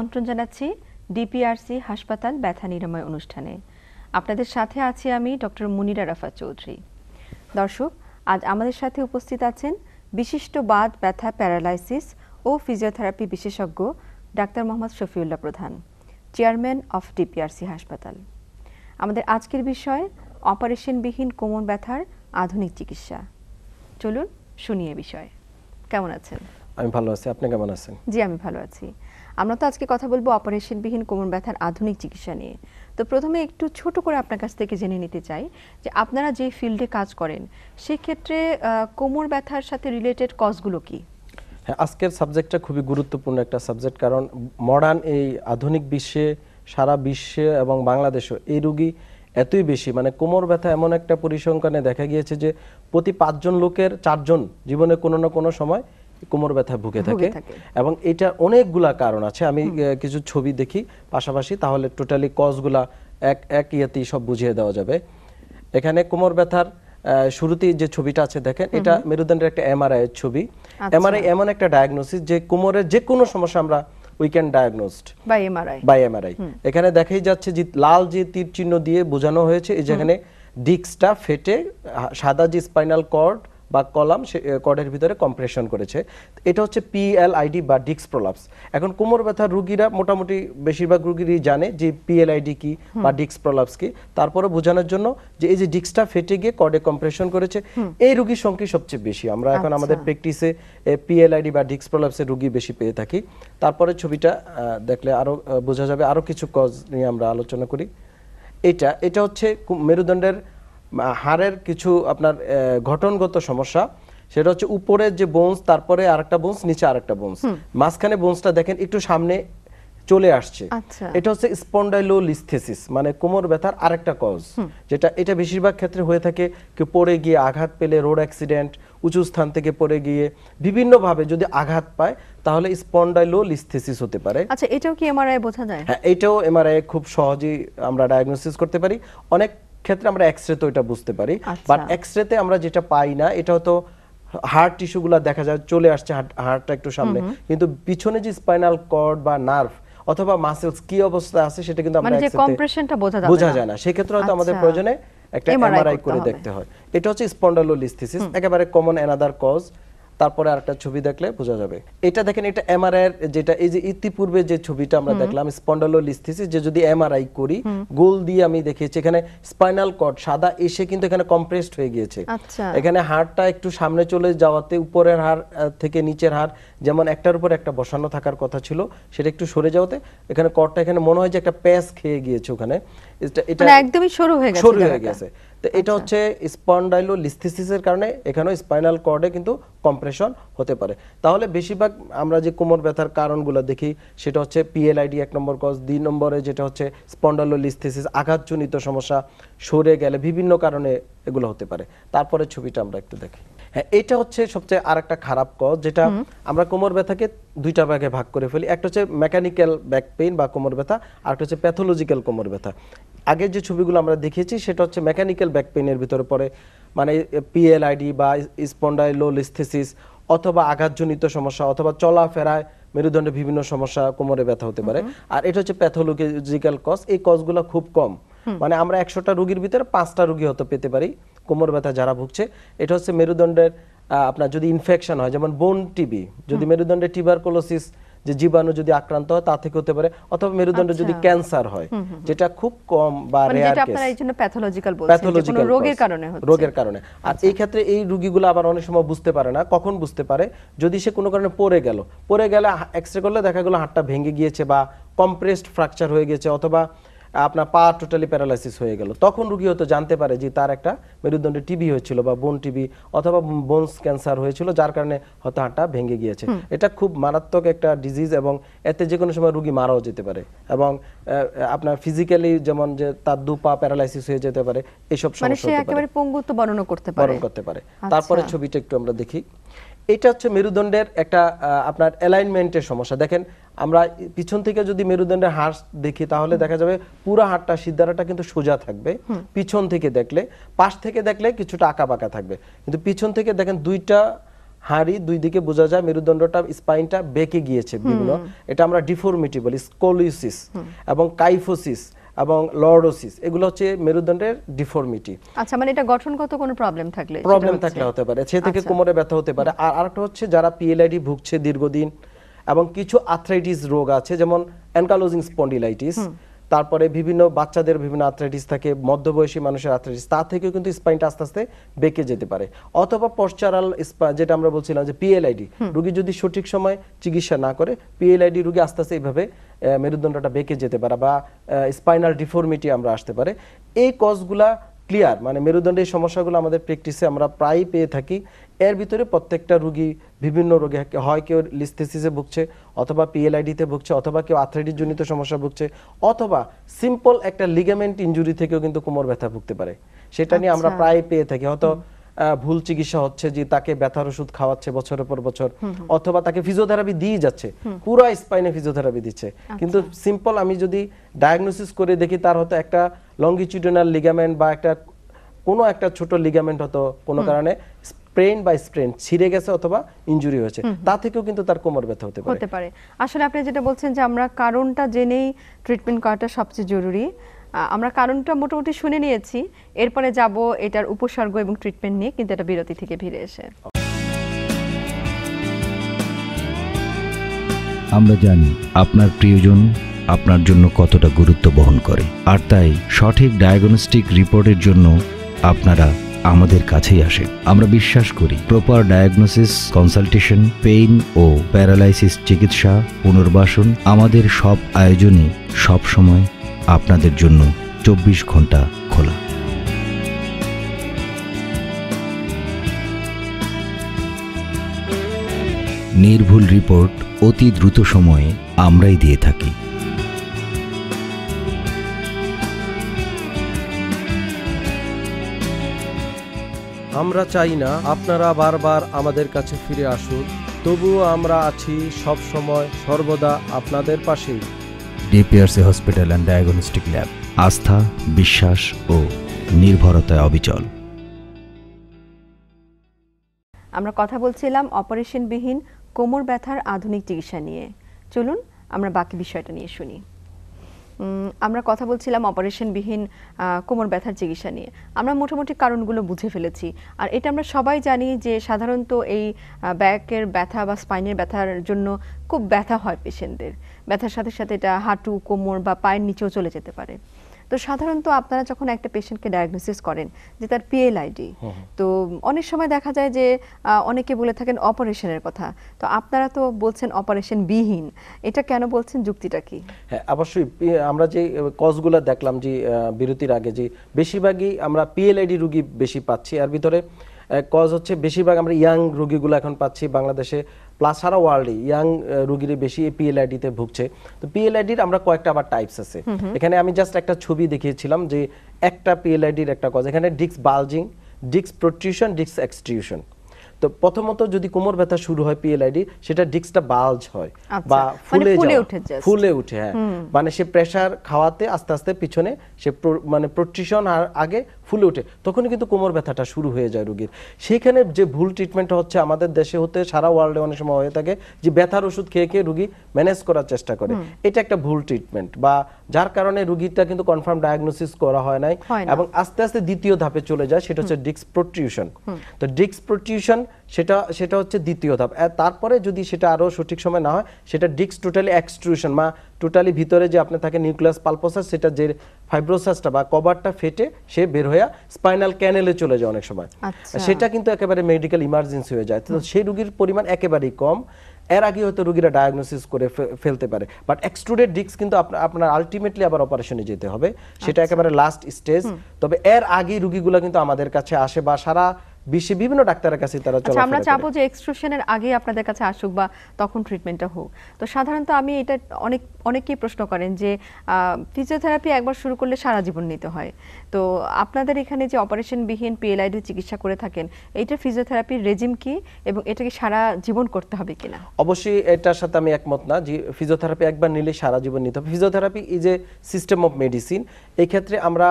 আমন্ত্রণ জানাচ্ছি ডিপিআরসি হাসপাতাল ব্যথা নিরাময় অনুষ্ঠানে আপনাদের সাথে আছি আমি ডক্টর মুনিরা রাফা চৌধুরী দর্শক আজ আমাদের সাথে উপস্থিত আছেন বিশিষ্ট বাদ ব্যথা প্যারালাইসিস ও ফিজিওথেরাপি বিশেষজ্ঞ doctor Mohammad Shafiullah Pradhan chairman of DPRC হাসপাতাল আমাদের আজকের বিষয় অপারেশনবিহীন কোমর ব্যথার আধুনিক চিকিৎসা চলুন শুনিয়ে বিষয় কেমন আছেন আমি ভালো আছি আপনি কেমন আছেন জি আমি ভালো আছি আমরা তো আজকে কথা বলবো অপারেশনবিহীন কোমর ব্যথার আধুনিক চিকিৎসা নিয়ে তো প্রথমে একটু ছোট করে আপনার কাছ থেকে জেনে নিতে চাই যে আপনারা যে ফিল্ডে কাজ করেন সেক্ষেত্রে কোমর ব্যথার সাথে রিলেটেড কজগুলো কি হ্যাঁ আজকের সাবজেক্টটা খুবই গুরুত্বপূর্ণ একটা সাবজেক্ট কারণ মডার্ন এই আধুনিক বিশ্বে সারা বিশ্বে এবং বাংলাদেশও এই রুগী এতই বেশি মানে কোমর ব্যথা এমন একটা পরিসংখ্যানে দেখা গিয়েছে যে প্রতি পাঁচজন লোকের চারজন জীবনে কোনো না কোনো সময় কোমর ব্যথা ভুগে থাকে এবং এটা অনেকগুলা কারণ আছে আমি কিছু ছবি দেখি পাশাপাশি তাহলে টোটালি কজগুলা এক এক ইয়েতেই সব বুঝিয়ে দেওয়া যাবে এখানে কোমর ব্যথার শুরুতেই যে ছবিটা আছে দেখেন এটা মেরুদণ্ডের একটা এমআরআই এর ছবি আচ্ছা। এমআরআই এমন একটা ডায়াগনোসিস যে কোমরের যে কোনো সমস্যা আমরা we can diagnosed by MRI by MRI এখানে দেখাই যাচ্ছে যে লাল যে তীর চিহ্ন দিয়ে বোঝানো হয়েছে এই যেখানে ডিস্কটা ফেটে সাদা যে স্পাইনাল কর্ড বা কলাম সে কর্ডের ভিতরে কম্প্রেশন করেছে এটা হচ্ছে পিএলআইডি বা ডিক্স প্রলাপস এখন কোমর ব্যথার রুগীরা মোটামুটি বেশিরভাগ রুগীরই জানে যে পিএলআইডি কি বা ডিক্স প্রলাপস কি তারপরে বোঝানোর জন্য যে এই যে ডিক্সটা ফেটে গিয়ে কর্ডে কম্প্রেশন করেছে এই রুগীর সংখ্যা সবচেয়ে বেশি আমরা এখন আচ্ছা। আমাদের প্র্যাকটিসে পিএলআইডি বা ডিক্স প্রলাপসের রুগী বেশি পেয়ে থাকি তারপরে ছবিটা দেখলে আরও বোঝা যাবে আরও কিছু কজ নিয়ে আমরা আলোচনা করি এটা এটা হচ্ছে মেরুদণ্ডের হাড়ের কিছু আপনার ঘটনগত সমস্যা সেটা হচ্ছে উপরে যে বোনস তারপরে আরেকটা বোনস নিচে আরেকটা বোনস মাঝখানে বোনসটা দেখেন একটু সামনে চলে আসছে আচ্ছা। এটা হচ্ছে স্পন্ডাইলোলিস্থেসিস মানে কোমর ব্যথার আরেকটা কজ যেটা এটা বেশিরভাগ ক্ষেত্রে হয়ে থাকে কেউ পড়ে গিয়ে আঘাত পেলে রোড অ্যাক্সিডেন্ট উঁচু স্থান থেকে পড়ে গিয়ে বিভিন্নভাবে যদি আঘাত পায় তাহলে স্পন্ডাইলোলিস্থেসিস হতে পারে আচ্ছা এটাও কি এমআরআই বোঝা যায় হ্যাঁ এটাও এমআরআই খুব সহজেই আমরা ডায়াগনোসিস করতে পারি অনেক ক্ষেত্রে আমরা এক্সরে তো এটা বুঝতে পারি বাট আচ্ছা। এক্সরেতে আমরা যেটা পাই না এটা হয়তো হার্ট টিস্যুগুলো দেখা যায় চলে আসছে হার্টটা একটু সামনে কিন্তু পিছনে যে স্পাইনাল কর্ড বা নার্ভ অথবা মাসেলস কি অবস্থা আছে সেটা কিন্তু আমরা মানে কম্প্রেশনটা বোঝা যায় বোঝা যায় না সেই ক্ষেত্রে হয়তো আমাদের আচ্ছা। প্রয়োজনে একটা এমআরআই করে দেখতে হয় এটা হচ্ছে স্পন্ডালোলিস্থিসিস একেবারে কমন অ্যানাদার কজ তারপরে আরেকটা ছবি দেখলে বোঝা যাবে এটা দেখেন এটা এমআরআই যেটা এই যে ইতিপূর্বে যে ছবিটা আমরা দেখলাম স্পন্ডলোলিস্থিসিস যে যদি এমআরআই করি গোল দিয়ে আমি দেখিয়েছি এখানে স্পাইনাল কর্ড সাদা এসে কিন্তু এখানে কম্প্রেসড হয়ে গিয়েছে আচ্ছা। এখানে হাড়টা একটু সামনে চলে যাওয়াতে উপরের হাড় থেকে নিচের হাড় যেমন একটার উপর একটা বসানো থাকার কথা ছিল সেটা একটু সরে যাওয়াতে এখানে কর্ডটা এখানে মনে হয় যে একটা প্যাস খেয়ে গিয়েছে ওখানে এটা মানে একদমই সরু হয়ে গেছে সরু হয়ে গেছে তো এটা আচ্ছা। হচ্ছে স্পন্ডাইলো লিস্থিসিসের কারণে এখানেও স্পাইনাল কর্ডে কিন্তু কম্প্রেশন হতে পারে তাহলে বেশিরভাগ আমরা যে কোমর ব্যথার কারণগুলো দেখি সেটা হচ্ছে পিএলআইডি এক নম্বর কজ দুই নম্বরে যেটা হচ্ছে স্পন্ডাইলো লিস্থিসিস আঘাতজনিত সমস্যা সরে গেলে বিভিন্ন কারণে এগুলো হতে পারে তারপরে ছবিটা আমরা একটু দেখি হ্যাঁ, এটা হচ্ছে সবচেয়ে আর একটা খারাপ কজ যেটা আমরা কোমর ব্যথাকে দুইটা ভাগে ভাগ করে ফেলি একটা হচ্ছে মেকানিক্যাল ব্যাক পেইন বা কোমর ব্যথা আর একটা হচ্ছে প্যাথোলজিক্যাল কোমর ব্যথা আগের যে ছবিগুলো আমরা দেখেছি সেটা হচ্ছে মেকানিক্যাল ব্যাক পেইনের ভিতরে পড়ে মানে পিএলআইডি বা স্পন্ডাইলোলিস্থেসিস অথবা আঘাতজনিত সমস্যা অথবা চলাফেরায় মেরুদণ্ডে বিভিন্ন সমস্যা কোমরে ব্যথা হতে পারে আর এটা হচ্ছে প্যাথোলজিক্যাল কজ এই কজগুলো খুব কম মানে আমরা একশোটা রুগীর ভিতরে পাঁচটা রুগী হতে পেতে পারি কোমর ব্যথা যারা ভুগছে এটা হচ্ছে মেরুদণ্ডের আপনার যদি ইনফেকশন হয় যেমন বোন টিবি যদি মেরুদণ্ডে টিবারকোলোসিস যে জীবাণু যদি আক্রান্ত হয় তা থেকে হতে পারে অথবা মেরুদণ্ড আচ্ছা। যদি ক্যান্সার হয় যেটা খুব কম বা রেয়ার মানে কেস আপনারা এইজন্য প্যাথোলজিক্যাল বলছেন রোগের কারণে হচ্ছে রোগের কারণে আর আচ্ছা। এই ক্ষেত্রে এই রোগীগুলো আবার অনেক সময় বুঝতে পারে না কখন বুঝতে পারে যদি সে কোনো কারণে পড়ে গেল পড়ে গেলে এক্সরে করলে দেখা গেল হাড়টা ভেঙে গিয়েছে বা কম্প্রেসড ফ্র্যাকচার হয়ে গেছে অথবা আপনার পা টোটালি প্যারালাইসিস হয়ে গেল তখন রুগী হয়তো জানতে পারে যে তার একটা মেরুদণ্ডে টিবি হয়েছিল বা বোন টিবি অথবা বোনস ক্যান্সার হয়েছিল যার কারণে হয়তো হাঁটা ভেঙে গিয়েছে এটা খুব মারাত্মক একটা ডিজিজ এবং এতে যে কোনো সময় রুগী মারাও যেতে পারে এবং আপনার ফিজিক্যালি যেমন যে তার দু পা প্যারালাইসিস হয়ে যেতে পারে এসব মানে সমস্যা করতে পারে তারপরে আচ্ছা। ছবিটা একটু আমরা দেখি এটা হচ্ছে মেরুদণ্ডের একটা আপনার অ্যালাইনমেন্টের সমস্যা দেখেন আমরা পিছন থেকে যদি মেরুদণ্ডের হাড় দেখি তাহলে দেখা যাবে পুরো হাড়টা সিদ্ধারাটা কিন্তু সোজা থাকবে পিছন থেকে দেখলে পাশ থেকে দেখলে কিছুটা আঁকা বাঁকা থাকবে কিন্তু পিছন থেকে দেখেন দুইটা হাড়ি দুই দিকে বোঝা যায় মেরুদণ্ডটা স্পাইনটা বেঁকে গিয়েছে বিভিন্ন এটা আমরা ডিফর্মিটি বলি স্কোলিউসিস এবং কাইফোসিস এবং লর্ডোসিস এগুলো হচ্ছে মেরুদণ্ডের ডিফর্মিটি আচ্ছা মানে এটা গঠনগত কোনো প্রবলেম থাকলে প্রবলেম থাকলে হতে পারে সে থেকে আচ্ছা। কোমরে ব্যথা হতে পারে আর আরেকটা হচ্ছে যারা পিএলআইডি ভুগছে দীর্ঘদিন এবং কিছু আর্থ্রাইটিস রোগ আছে যেমন অ্যানকালোজিং স্পন্ডিলাইটিস তারপরে বিভিন্ন বাচ্চাদের বিভিন্ন আর্থ্রাইটিস থাকে মধ্যবয়সী মানুষের আর্থ্রাইটিস তা থেকেও কিন্তু স্পাইনটা আস্তে আস্তে বেঁকে যেতে পারে অথবা পশ্চারাল যেটা আমরা বলছিলাম যে পিএলআইডি রুগী যদি সঠিক সময় চিকিৎসা না করে পিএলআইডি রুগী আস্তে আস্তে এইভাবে মেরুদণ্ডটা বেঁকে যেতে পারে বা স্পাইনাল ডিফর্মিটি আমরা আসতে পারে এই কজগুলা ক্লিয়ার মানে মেরুদণ্ডের সমস্যাগুলো আমাদের প্র্যাকটিসে আমরা প্রায় পেয়ে থাকি এর ভিতরে প্রত্যেকটা রুগী বিভিন্ন রোগে হয় কেউ লিস্থেসিসে ভুগছে অথবা পিএলআইডিতে ভুগছে অথবা কেউ জনিত সমস্যা ভুগছে অথবা সিম্পল একটা লিগামেন্ট ইঞ্জুরি থেকেও কিন্তু কোমর ব্যথা ভুগতে পারে সেটা নিয়ে আমরা আচ্ছা। প্রায় পেয়ে থাকি হয়তো ভুল চিকিৎসা হচ্ছে যে তাকে ব্যথার ওষুধ খাওয়াচ্ছে বছরের পর বছর অথবা তাকে ফিজিওথেরাপি দিয়ে যাচ্ছে পুরো স্পাইনে ফিজিওথেরাপি দিচ্ছে কিন্তু সিম্পল আচ্ছা। আমি যদি ডায়াগনোসিস করে দেখি তার হয়তো একটা লঙ্গিচুডিনাল লিগামেন্ট বা একটা কোনো একটা ছোট লিগামেন্ট হতো কোনো কারণে স্প্রেন বা স্প্রেন ছিঁড়ে গেছে অথবা ইনজুরি হয়েছে তা থেকেও কিন্তু তার কোমর ব্যথা হতে পারে হতে পারে আসলে আপনি যেটা বলছেন যে আমরা কারণটা জেনেই ট্রিটমেন্ট করাটা সবচেয়ে জরুরি আমরা কারণটা মোটামুটি শুনে নিয়েছি এরপরে যাব এটার উপসর্গ এবং ট্রিটমেন্ট নিয়ে কিন্তু এটা বিরতি থেকে ফিরে এসে আমরা জানি আপনার প্রিয়জন আপনার জন্য কতটা গুরুত্ব বহন করে আর তাই সঠিক ডায়াগনস্টিক রিপোর্টের জন্য আপনারা আমাদের কাছেই আসে আমরা বিশ্বাস করি প্রপার ডায়াগনোসিস কনসালটেশন পেইন ও প্যারালাইসিস চিকিৎসা পুনর্বাসন আমাদের সব আয়োজনই সবসময় আপনাদের জন্য চব্বিশ ঘন্টা খোলা নির্ভুল রিপোর্ট অতি দ্রুত সময়ে আমরাই দিয়ে থাকি আমরা চাই না আপনারা বারবার আমাদের কাছে ফিরে আসুন তবুও আমরা আছি সব সময় সর্বদা আপনাদের পাশেই DPRC hospital and diagnostic lab আস্থা বিশ্বাস ও নির্ভরতায় অবিচল আমরা কথা বলছিলাম অপারেশনবিহীন কোমর ব্যথার আধুনিক চিকিৎসা নিয়ে চলুন আমরা বাকি বিষয়টা নিয়ে শুনি আমরা কথা বলছিলাম অপারেশনবিহীন কোমর ব্যথার চিকিৎসা নিয়ে আমরা মোটামুটি কারণগুলো বুঝে ফেলেছি আর এটা আমরা সবাই জানি যে সাধারণত এই ব্যাকের ব্যথা বা স্পাইনের ব্যথার জন্য খুব ব্যথা হয় পেশেন্টদের ব্যথার সাথে সাথে এটা হাঁটু কোমর বা পায়ের নিচেও চলে যেতে পারে তো সাধারণত আপনারা যখন একটা পেশেন্টকে ডায়াগনোসিস করেন যে তার পিএলআইডি তো অনেক সময় দেখা যায় যে অনেকে বলে থাকেন অপারেশনের কথা তো আপনারা তো বলছেন অপারেশন বিহীন এটা কেন বলছেন যুক্তিটা কি হ্যাঁ অবশ্যই আমরা যে কজগুলো দেখলাম যে বিরতির আগে যে বেশিরভাগই আমরা পিএলআইডি রুগী বেশি পাচ্ছি আর ভিতরে কজ হচ্ছে বেশিরভাগ আমরা ইয়াং রুগীগুলো এখন পাচ্ছি বাংলাদেশে প্লাস সারা ওয়ার্ল্ডে ইয়াং রুগীরা বেশি পিএলআইডিতে ভুগছে তো পিএলআইডির আমরা কয়েকটা আবার টাইপস আছে এখানে আমি জাস্ট একটা ছবি দেখিয়েছিলাম যে একটা পিএলআইডির একটা কজ এখানে ডিক্স বালজিং ডিক্স প্রোট্রিউশন ডিক্স এক্সট্রিউশন তো প্রথমত যদি কোমর ব্যথা শুরু হয় পিএলআইডি সেটা ডিস্কটা বালজ হয় আচ্ছা, বা মানে ফুলে ফুলে উঠে হ্যাঁ মানে সে প্রেসার খাওয়াতে আস্তে আস্তে পিছনে সে মানে প্রোট্রিশন আর আগে ফুলে উঠে তখনই কিন্তু কোমর ব্যথাটা শুরু হয়ে যায় রোগীর সেখানে যে ভুল ট্রিটমেন্ট হচ্ছে আমাদের দেশে হতে সারা ওয়ার্ল্ডে অনেক সময় হয়ে থাকে যে ব্যথার ওষুধ খেয়ে খেয়ে রুগী ম্যানেজ করার চেষ্টা করে এটা একটা ভুল ট্রিটমেন্ট বা যার কারণে রুগীটা কিন্তু কনফার্ম ডায়াগনোসিস করা হয় নাই এবং আস্তে আস্তে দ্বিতীয় ধাপে চলে যায় সেটা হচ্ছে ডিক্স প্রোট্রিউশন তো ডিক্স প্রোট্রিউশন সেটা সেটা হচ্ছে দ্বিতীয় ধাপ তারপরে যদি সেটা আরও সঠিক সময় না হয় সেটা ডিক্স টোটালি এক্সট্রুশন বা টোটালি ভিতরে যে আপনি থাকে নিউক্লিয়াস পালপোসাস সেটা যে ফাইব্রোসাসটা বা কভারটা ফেটে সে বের হয়ে স্পাইনাল ক্যানেলে চলে যায় অনেক সময় আচ্ছা। সেটা কিন্তু একেবারে মেডিকেল ইমার্জেন্সি হয়ে যায় তো সেই রুগীর পরিমাণ একেবারেই কম এর আগে হয়তো রুগীরা ডায়াগনোসিস করে ফেলতে পারে বাট এক্সট্রুডেড ডিক্স কিন্তু আপনার আলটিমেটলি আবার অপারেশনে যেতে হবে সেটা আচ্ছা। একেবারে লাস্ট স্টেজ তবে এর আগে রুগীগুলো কিন্তু আমাদের কাছে আসে বা সারা বিশ্বে বিভিন্ন ডাক্তারের কাছে তারা চলে আচ্ছা, আমরা চাবো যে এক্সট্রুশনের আগে আপনাদের কাছে আসুক বা তখন ট্রিটমেন্টটা হোক তো সাধারণত আমি এটা অনেক অনেকেই প্রশ্ন করেন যে ফিজিওথেরাপি একবার শুরু করলে সারা জীবন নিতে হয় তো আপনাদের এখানে যে অপারেশনবিহীন পিএলআইডি চিকিৎসা করে থাকেন এইটা ফিজিওথেরাপির রেজিম কি এবং এটাকে সারা জীবন করতে হবে কিনা অবশ্যই এটার সাথে আমি একমত না যে ফিজিওথেরাপি একবার নিলে সারা জীবন নিতে হবে physiotherapy is a system of medicine এই ক্ষেত্রে আমরা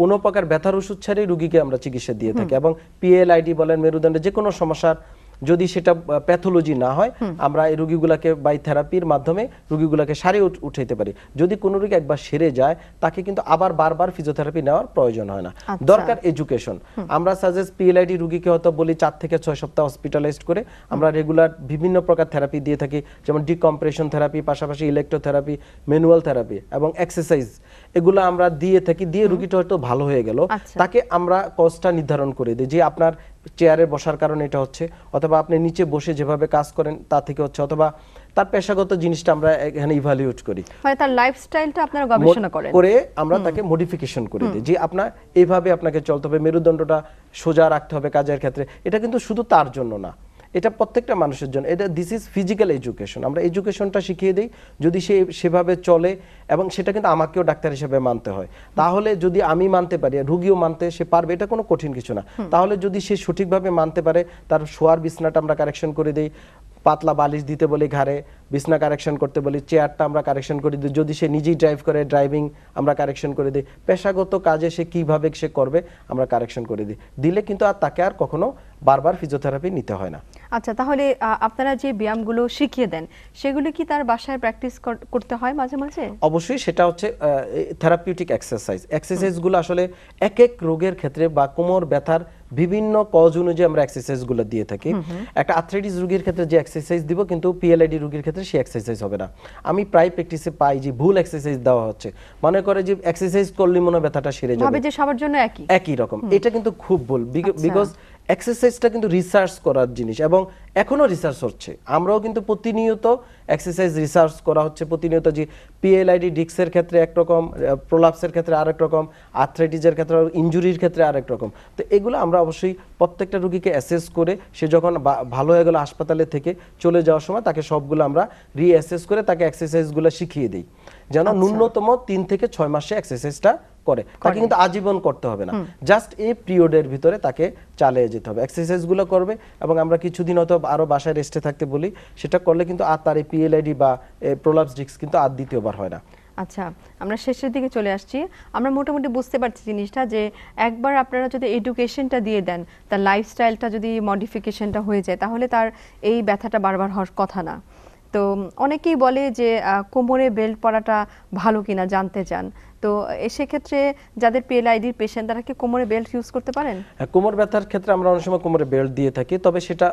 কোনো প্রকার ব্যথার ওষুধ ছাড়াই রুগীকে আমরা চিকিৎসা দিয়ে থাকি এবং পিএলআইডি বলেন মেরুদণ্ডে যে কোনো সমস্যার যদি সেটা প্যাথোলজি না হয় আমরা এই রুগীগুলাকে বাই থেরাপির মাধ্যমে রুগীগুলাকে সারিয়ে উঠাইতে পারি যদি কোনো রোগী একবার সেরে যায় তাকে কিন্তু আবার বারবার ফিজিওথেরাপি নেওয়ার প্রয়োজন হয় না আচ্ছা। দরকার এডুকেশন আমরা সাজেস্ট পিএলআইডি রুগীকে হয়তো বলি চার থেকে ছয় সপ্তাহ হসপিটালাইজড করে আমরা রেগুলার বিভিন্ন প্রকার থেরাপি দিয়ে থাকি যেমন ডিকম্প্রেশন থেরাপি পাশাপাশি ইলেকট্রোথেরাপি ম্যানুয়াল থেরাপি এবং এক্সারসাইজ এগুলো আমরা দিয়ে থাকি দিয়ে রুগীটা হয়তো ভালো হয়ে গেল আচ্ছা। তাকে আমরা কজটা নির্ধারণ করে দিই যে আপনার চেয়ারে বসার কারণে এটা হচ্ছে অথবা আপনি নিচে বসে যেভাবে কাজ করেন তা থেকে হচ্ছে অথবা তার পেশাগত জিনিসটা আমরা এখানে ইভালুয়েট করি মানে তার লাইফস্টাইলটা আপনারা গবেষণা করেন করে আমরা তাকে মডিফিকেশন করে দিই যে আপনার এইভাবে আপনাকে চলতে হবে মেরুদণ্ডটা সোজা রাখতে হবে কাজের ক্ষেত্রে এটা কিন্তু শুধু তার জন্য না এটা প্রত্যেকটা মানুষের জন্য এটা দিস ইজ ফিজিক্যাল এডুকেশন আমরা এডুকেশনটা শিখিয়ে দিই যদি সে সেভাবে চলে এবং সেটা কিন্তু আমাকেও ডাক্তার হিসেবে মানতে হয় তাহলে যদি আমি মানতে পারি রুগীও মানতে সে পারবে এটা কোনো কঠিন কিছু না তাহলে যদি সে সঠিকভাবে মানতে পারে তার শোয়ার বিছনাটা আমরা কারেকশন করে দিই পাতলা বালিশ দিতে বলি ঘাড়ে বিছনা কারেকশন করতে বলি চেয়ারটা আমরা কারেকশন করে দিই যদি সে নিজেই ড্রাইভ করে ড্রাইভিং আমরা কারেকশন করে দিই পেশাগত কাজে সে কীভাবে সে করবে আমরা কারেকশন করে দিই দিলে কিন্তু আর তাকে আর কখনো বারবার ফিজিওথেরাপি নিতে হয় না আচ্ছা তাহলে আপনারা যে ব্যায়ামগুলো শিখিয়ে দেন সেগুলো কি তার বাসায় প্র্যাকটিস করতে হয় মাঝে মাঝে অবশ্যই সেটা হচ্ছে থেরাপিউটিক এক্সারসাইজ এক্সারসাইজগুলো আসলে এক এক রোগের ক্ষেত্রে বা কোমর ব্যথার বিভিন্ন কজ অনুযায়ী আমরা এক্সারসাইজগুলো দিয়ে থাকি একটা আর্থ্রাইটিস রোগীর ক্ষেত্রে যে এক্সারসাইজ দিব কিন্তু পিএলআইডি রোগীর ক্ষেত্রে সেই এক্সারসাইজ হবে না আমি প্রায় প্র্যাকটিসে পাই যে ভুল এক্সারসাইজ দেওয়া হচ্ছে মনে করে যে এক্সারসাইজ করলে মনে ব্যথাটা সেরে যাবে যে সবার জন্য একই একই রকম এটা কিন্তু খুব ভুল বিকজ আচ্ছা। এক্সারসাইজটা কিন্তু রিসার্চ করার জিনিস এবং এখনও রিসার্চ হচ্ছে আমরাও কিন্তু প্রতিনিয়ত এক্সারসাইজ রিসার্চ করা হচ্ছে প্রতিনিয়ত যে পিএলআইডি ডিক্সের ক্ষেত্রে একরকম প্রোলাপসের ক্ষেত্রে আরেক রকম আর্থ্রাইটিসের ক্ষেত্রে ইঞ্জুরির ক্ষেত্রে আরেক রকম তো এগুলো আমরা অবশ্যই প্রত্যেকটা রুগীকে অ্যাসেস করে সে যখন ভালো হয়ে গেলো হাসপাতালে থেকে চলে যাওয়ার সময় তাকে সবগুলো আমরা রিঅ্যাসেস করে তাকে এক্সারসাইজগুলো শিখিয়ে দিই যেন আচ্ছা। ন্যূনতম তিন থেকে ছয় মাসে এক্সারসাইজটা করে তাকে কিন্তু আজীবন করতে হবে না জাস্ট এই পিরিয়ডের ভিতরে তাকে চালিয়ে যেতে হবে এক্সারসাইজগুলো করবে এবং আমরা কিছুদিন হয়তো আরও বাসায় রেস্টে থাকতে বলি সেটা করলে কিন্তু আর তার এই পিএলআইডি বা প্রোলাপস ডিস্ক কিন্তু আর দ্বিতীয়বার হয় না আচ্ছা আমরা শেষের দিকে চলে আসছি আমরা মোটামুটি বুঝতে পারছি জিনিসটা যে একবার আপনারা যদি এডুকেশনটা দিয়ে দেন তার লাইফস্টাইলটা যদি মডিফিকেশনটা হয়ে যায় তাহলে তার এই ব্যথাটা বারবার হওয়ার কথা না তো অনেকেই বলে যে কোমরে বেল্ট পরাটা ভালো কিনা জানতে চান তো সেক্ষেত্রে যাদের পিএলআইডির পেশেন্ট তারা কি কোমরে বেল্ট ইউজ করতে পারেন কোমর ব্যথার ক্ষেত্রে আমরা অনেক সময় কোমরে বেল্ট দিয়ে থাকি তবে সেটা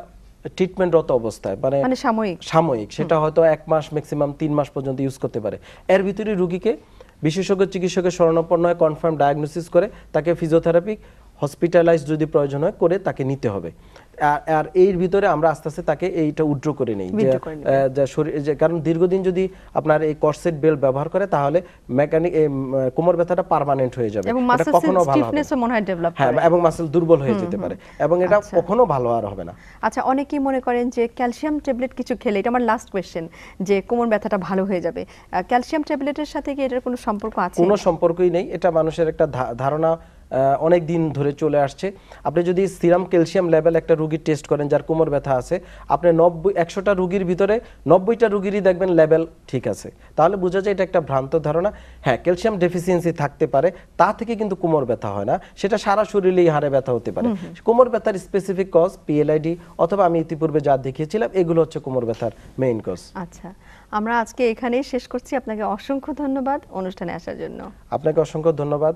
ট্রিটমেন্টরত অবস্থায় মানে মানে সাময়িক সাময়িক সেটা হয়তো এক মাস ম্যাক্সিমাম তিন মাস পর্যন্ত ইউজ করতে পারে এর ভিতরে রুগীকে বিশেষজ্ঞ চিকিৎসকের শরণাপন্ন কনফার্ম ডায়াগনোসিস করে তাকে ফিজিওথেরাপি হসপিটালাইজ যদি প্রয়োজন হয় করে তাকে নিতে হবে আর এর ভিতরে আমরা আস্তে আস্তে তাকে এইটা উড্র করে নেই কারণ দীর্ঘদিন যদি আপনার এই কর্সেট বেল ব্যবহার করে তাহলে মেকানিক কোমর ব্যথাটা পার্মানেন্ট হয়ে যাবে এটা কখনো ভালো হবে হ্যাঁ, এবং মাসেল দুর্বল হয়ে যেতে পারে এবং এটা আচ্ছা। কখনো ভালো আর হবে না আচ্ছা অনেকেই মনে করেন যে ক্যালসিয়াম ট্যাবলেট কিছু খেলে এটা আমার লাস্ট কোশ্চেন যে কোমর ব্যথাটা ভালো হয়ে যাবে ক্যালসিয়াম ট্যাবলেটের সাথে কি এটার কোনো সম্পর্ক আছে কোনো সম্পর্কই নেই এটা মানুষের একটা ধারণা অনেক দিন ধরে চলে আসছে আপনি যদি সিরাম ক্যালসিয়াম লেভেল একটা রুগীর টেস্ট করেন যার কোমর ব্যথা আছে আপনি নব্বই একশোটা রুগীর ভিতরে নব্বইটা রুগীরই দেখবেন লেভেল ঠিক আছে তাহলে বোঝা যায় এটা একটা ভ্রান্ত ধারণা হ্যাঁ ক্যালসিয়াম ডেফিসিয়েন্সি থাকতে পারে তা থেকে কিন্তু কোমর ব্যথা হয় না সেটা সারা শরীরেই হারে ব্যথা হতে পারে কোমর ব্যথার স্পেসিফিক কজ পিএলআইডি অথবা আমি ইতিপূর্বে যা দেখিয়েছিলাম এগুলো হচ্ছে কোমর ব্যথার মেইন কজ আচ্ছা আমরা আজকে এখানেই শেষ করছি আপনাকে অসংখ্য ধন্যবাদ অনুষ্ঠানে আসার জন্য আপনাকে অসংখ্য ধন্যবাদ